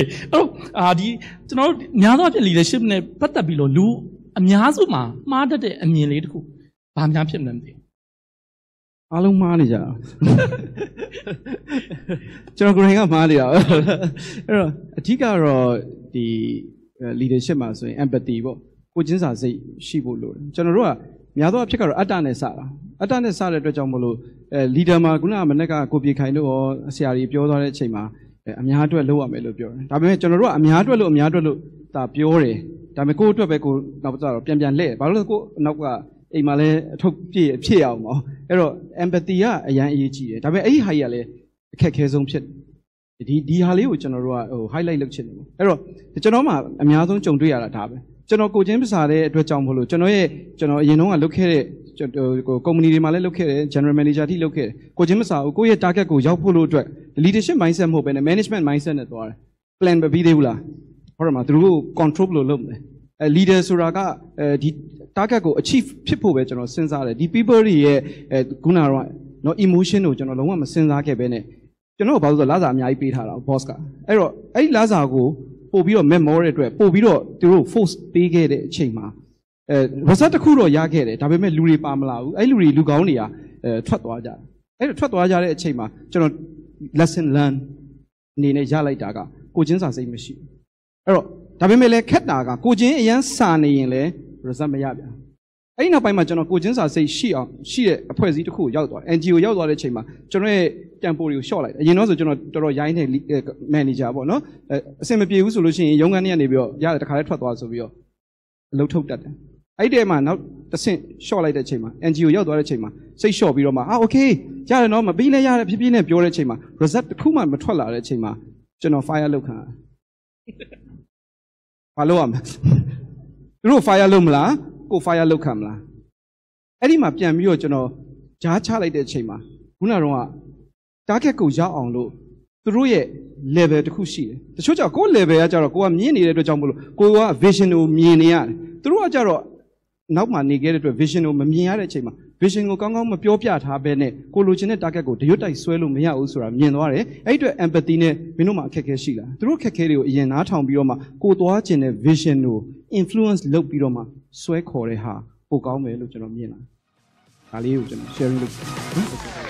အဲ့တော့အာဒီကျွန်တော်တို့များသောအားဖြင့် leadership နဲ့ပတ်သက်ပြီးတော့လူ အများစုမှာမှားတတ်တဲ့အမြင်လေးတခုဘာများဖြစ်မလဲမသိဘူးအားလုံးမှားနေကြကျွန်တော်ကိုယ်တိုင်ကမှားနေတာအဲ့တော့အဓိကတော့ဒီ leadership မှာဆိုရင် empathy ပေါ့ကိုချင်းစာစိတ်ရှိဖို့လိုတယ်ကျွန်တော်တို့ကများသောအဖြစ်ကတော့အတ္တနဲ့စတာအတ္တနဲ့စတဲ့အတွက်ကြောင့်မလို့အဲ leader မှာခုနကမနေ့ကကိုပြေခိုင်တို့ရောဆရာကြီးပြောသွားတဲ့အချိန်မှာအများအတွက်လုပ်ရမယ်လို့ပြောတယ်ဒါပေမဲ့ကျွန်တော်တို့ကအများအတွက်လို့အများအတွက်လို့ဒါပြောတယ်ဒါပေမဲ့ကိုယ့်အတွက်ပဲကိုယ်နောက်ကျတော့ပြန်ပြန်လှည့်ဘာလို့လဲကိုယ်နောက်ကအိမ်မှာလည်းအထုတ်ပြည့်ဖြစ်အောင်ပေါ့အဲ့တော့ empathy ကအရင်အရေးကြီးတယ်ဒါပေမဲ့အဲ့ဒီဟာကြီးကလည်းအခက်အခဲဆုံးဖြစ်ဒီဒီဟာလေးကိုကျွန်တော်တို့ကဟို highlight လုပ်ချင်တယ်ပေါ့အဲ့တော့ကျွန်တော်မှအများဆုံးကြုံတွေ့ရတာဒါပဲကျွန်တော်ကိုချင်းပစာတဲ့အတွက်ကြောင့်မလို့ကျွန်တော်ရဲ့ကျွန်တော်အရင်တုန်းကလုပ်ခဲ့တဲ့ဟိုကုမ္ပဏီတွေမှာလည်းလုပ်ခဲ့တယ် general manager တိလုပ်ခဲ့တယ်ကိုချင်းမစာဘူးကိုယ့်ရဲ့ target ကိုရောက်ဖို့လို့အတွက် leadership mindset မဟုတ်ဘဲနဲ့ management mindset နဲ့သွားတယ် plan မပြီးသေးဘူးလားဟုတ်တယ်မလားသူတို့ control ဘယ်လိုလုပ်မလဲအဲ leader ဆိုတာကအဲဒီ target ကို achieve ဖြစ်ဖို့ပဲကျွန်တော်စဉ်းစားတယ်ဒီ people တွေရဲ့အဲခုနကတော့နော် emotion ကိုကျွန်တော်လုံးဝမစဉ်းစားခဲ့ဘဲနဲ့ကျွန်တော်ကဘာလို့ဆိုတော့လစာအများကြီးပေးထားတာ boss ကအဲ့တော့အဲ့ဒီလစာကိုပို့ပြီးတော့ memory တဲ့အတွက်ပို့ပြီးတော့သူတို့ force ပေးခဲ့တဲ့အချိန်မှာအဲ result တစ်ခုတော့ရခဲ့တယ်ဒါပေမဲ့လူတွေပါမလာဘူးအဲ့လူတွေလူကောင်းတွေကအဲထွက်သွားကြတယ်အဲ့တော့ထွက်သွားကြတဲ့အချိန်မှာကျွန်တော် lesson learn အနေနဲ့ရလိုက်တာကကိုချင်းစာစိတ်မရှိအဲ့တော့ဒါပေမဲ့လည်းခက်တာကကိုချင်းအရန်စာနေရင်လည်း result မရပြန်အဲ့ဒီနောက်ပိုင်းမှာကျွန်တော်ကိုချင်းစာစိတ်ရှိအောင်ရှိတဲ့အဖွဲ့အစည်းတစ်ခုရောက်သွား NGO ရောက်သွားတဲ့အချိန်မှာကျွန်တော်ရဲ့တန်ပိုတွေကိုရှော့လိုက်တယ်အရင်တော့ဆိုကျွန်တော်တော်တော်ရိုင်းတဲ့ manager ပေါ့နော်အဆင်မပြေဘူးဆိုလို့ရှိရင်ရုံးခန်းထဲကနေပြီးတော့ရတယ်တခါလဲထွက်သွားဆိုပြီးတော့အလုပ်ထုတ်တတ်တယ်အဲ့ဒီမှာနောက်တစ်ဆင့်ရှော့လိုက်တဲ့အချိန်မှာ NGO ရောက်သွားတဲ့အချိန်မှာစိတ်လျှော့ပြီးတော့မှအာ okay ရတယ်နော်မပြီးလဲရတယ်ဖြည်းဖြည်းနဲ့ပြောတဲ့အချိန်မှာ result တစ်ခုမှမထွက်လာတဲ့အချိန်မှာကျွန်တော် fire လုပ်ခံရတယ်။ဘာလုပ်ရမလဲ။သူတို့ fire လုပ်မလားကို fire လုပ်ခံမလား။အဲ့ဒီမှာပြန်ပြီးတော့ကျွန်တော်ဂျားချလိုက်တဲ့အချိန်မှာခုနကတော့ target ကိုရောက်အောင်လို့သူတို့ရဲ့ level တစ်ခုရှိတယ်။တချို့ကြောင့်ကို level ကကြတော့ကိုကမြင်နေတဲ့အတွက်ကြောင့်မလို့ကိုက vision ကိုမြင်နေရတယ်။သူတို့ကကြတော့နောက်မှာနေခဲ့တဲ့အတွက် vision ကိုမမြင်ရတဲ့အချိန်မှာ vision ကိုကောင်းကောင်းမပြောပြထားဘဲနဲ့ကိုလိုချင်တဲ့ target ကိုတရွတ်တိုက်ဆွဲလို့မရဘူးဆိုတာမြင်သွားတယ်အဲ့အတွက် empathy နဲ့မင်းတို့မှာအခက်အခဲရှိလားသူတို့အခက်အခဲတွေကိုအရင်နားထောင်ပြီးတော့မှကိုသွားချင်တဲ့ vision ကို influence လုပ်ပြီးတော့မှဆွဲခေါ်တဲ့ဟာပိုကောင်းမယ်လို့ကျွန်တော်မြင်လာဒါလေးကိုကျွန်တော် sharing လုပ်ပါ